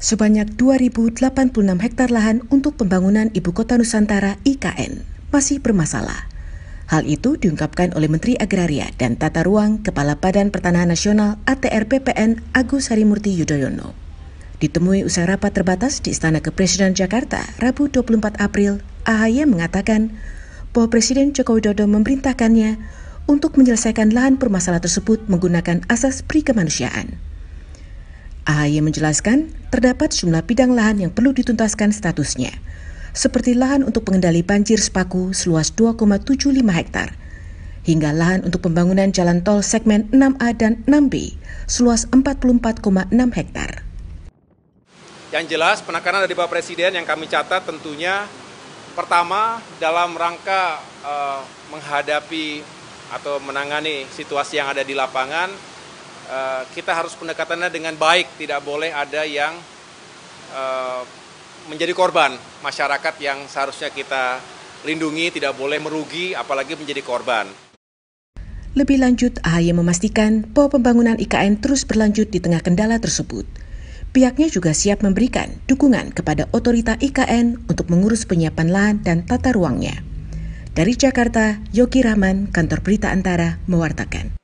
Sebanyak 2.086 hektar lahan untuk pembangunan Ibu Kota Nusantara IKN masih bermasalah. Hal itu diungkapkan oleh Menteri Agraria dan Tata Ruang Kepala Badan Pertanahan Nasional ATR BPN Agus Harimurti Yudhoyono. Ditemui usai rapat terbatas di Istana Kepresidenan Jakarta, Rabu 24 April, AHY mengatakan bahwa Presiden Joko Widodo memerintahkannya untuk menyelesaikan lahan permasalahan tersebut menggunakan asas prikemanusiaan. AHY menjelaskan, terdapat jumlah bidang lahan yang perlu dituntaskan statusnya, seperti lahan untuk pengendali banjir Sepaku seluas 2,75 hektar, hingga lahan untuk pembangunan jalan tol segmen 6A dan 6B seluas 44,6 hektar. Yang jelas penekanan dari Bapak Presiden yang kami catat tentunya pertama dalam rangka uh, menghadapi atau menangani situasi yang ada di lapangan, eh, kita harus pendekatannya dengan baik, tidak boleh ada yang eh, menjadi korban masyarakat yang seharusnya kita lindungi, tidak boleh merugi, apalagi menjadi korban. Lebih lanjut, AHY memastikan bahwa pembangunan IKN terus berlanjut di tengah kendala tersebut. Pihaknya juga siap memberikan dukungan kepada otorita IKN untuk mengurus penyiapan lahan dan tata ruangnya. Dari Jakarta, Yogi Rahman, Kantor Berita Antara, mewartakan.